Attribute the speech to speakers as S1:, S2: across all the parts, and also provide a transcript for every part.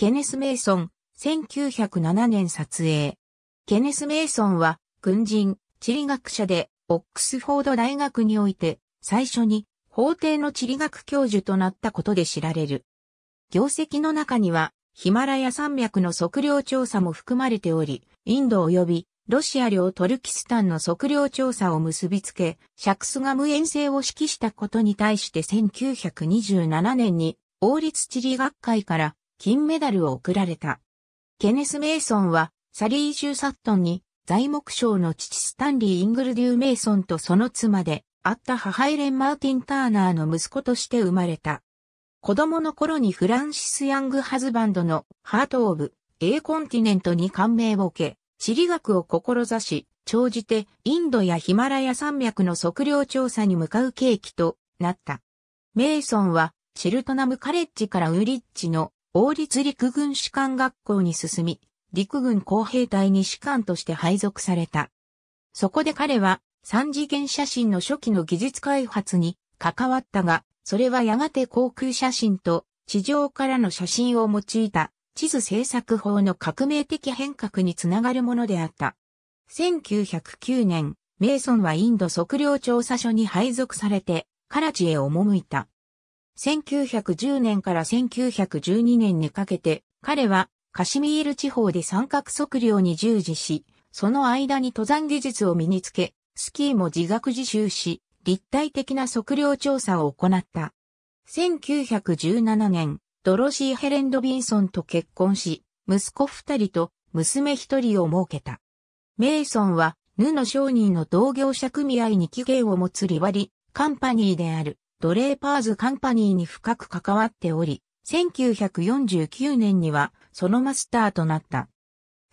S1: ケネス・メイソン、1907年撮影。ケネス・メイソンは、軍人、地理学者で、オックスフォード大学において、最初に、法廷の地理学教授となったことで知られる。業績の中には、ヒマラヤ山脈の測量調査も含まれており、インド及びロシア領トルキスタンの測量調査を結びつけ、シャクスが無遠征を指揮したことに対して1927年に王立地理学会から金メダルを贈られた。ケネス・メイソンは、サリー・シュー・サットンに、材木商の父スタンリー・イングルデュー・メイソンとその妻で、あった母エレン・マーティン・ターナーの息子として生まれた。子供の頃にフランシス・ヤング・ハズバンドのハート・オブ・エー・コンティネントに感銘を受け、地理学を志し、長じてインドやヒマラヤ山脈の測量調査に向かう契機となった。メイソンはシェルトナムカレッジからウリッジの王立陸軍士官学校に進み、陸軍工兵隊に士官として配属された。そこで彼は三次元写真の初期の技術開発に関わったが、それはやがて航空写真と地上からの写真を用いた地図制作法の革命的変革につながるものであった。1909年、メイソンはインド測量調査所に配属されて、カラチへ赴いた。1910年から1912年にかけて、彼はカシミール地方で三角測量に従事し、その間に登山技術を身につけ、スキーも自学自習し、立体的な測量調査を行った。1917年、ドロシー・ヘレン・ドビンソンと結婚し、息子二人と娘一人を設けた。メイソンは、ヌの商人の同業者組合に機源を持つリワリ、カンパニーである。ドレーパーズカンパニーに深く関わっており、1949年にはそのマスターとなった。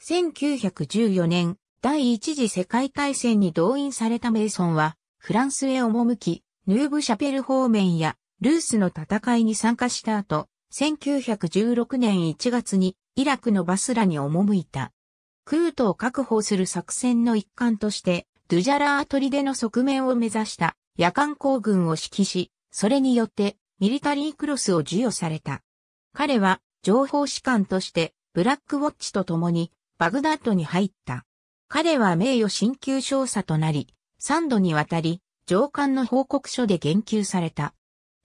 S1: 1914年、第一次世界大戦に動員されたメイソンは、フランスへ赴き、ヌーブシャペル方面やルースの戦いに参加した後、1916年1月にイラクのバスラに赴いた。クートを確保する作戦の一環として、ドゥジャラートリでの側面を目指した夜間行軍を指揮し、それによってミリタリークロスを授与された。彼は情報士官としてブラックウォッチと共にバグダッドに入った。彼は名誉進級少佐となり、3度にわたり上官の報告書で言及された。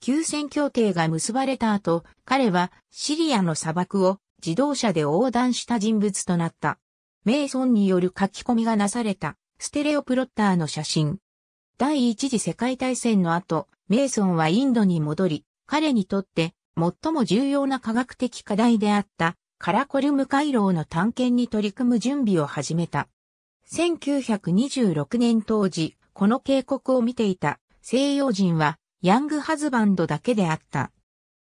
S1: 休戦協定が結ばれた後、彼はシリアの砂漠を自動車で横断した人物となった。メイソンによる書き込みがなされたステレオプロッターの写真。第一次世界大戦の後、メイソンはインドに戻り、彼にとって最も重要な科学的課題であったカラコリム回廊の探検に取り組む準備を始めた。1926年当時、この警告を見ていた西洋人はヤングハズバンドだけであった。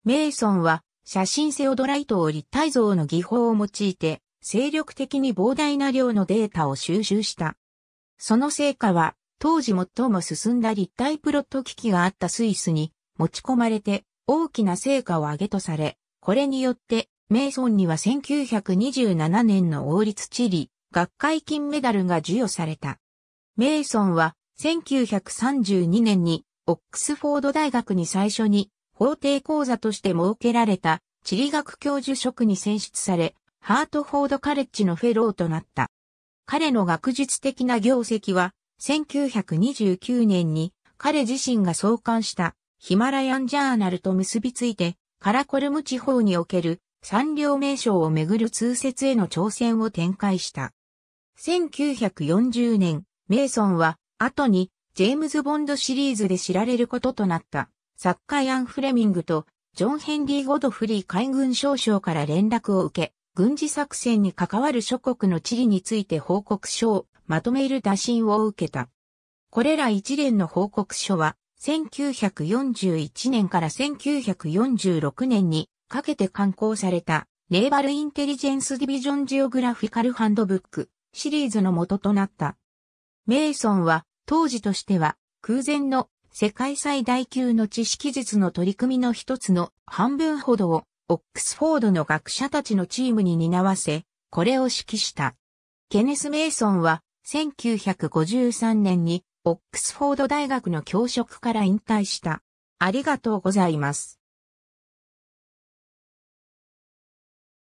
S1: メイソンは写真セオドライトを立体像の技法を用いて精力的に膨大な量のデータを収集した。その成果は当時最も進んだ立体プロット機器があったスイスに持ち込まれて大きな成果を上げとされ、これによってメイソンには1927年の王立地理学会金メダルが授与された。メイソンは1932年にオックスフォード大学に最初に法定講座として設けられた地理学教授職に選出され、ハートフォードカレッジのフェローとなった。彼の学術的な業績は1929年に彼自身が創刊したヒマラヤンジャーナルと結びついてカラコルム地方における三両名称をめぐる通説への挑戦を展開した。1940年、メイソンは後にジェームズ・ボンドシリーズで知られることとなった作家ヤン・フレミングとジョン・ヘンリー・ゴドフリー海軍少将から連絡を受け、軍事作戦に関わる諸国の地理について報告書をまとめる打診を受けた。これら一連の報告書は、1941年から1946年にかけて刊行された、ネーバルインテリジェンスディビジョンジオグラフィカルハンドブックシリーズの元となった。メイソンは、当時としては、空前の世界最大級の知識術の取り組みの一つの半分ほどをオックスフォードの学者たちのチームに担わせ、これを指揮した。ケネス・メイソンは1953年にオックスフォード大学の教職から引退した。ありがとうございます。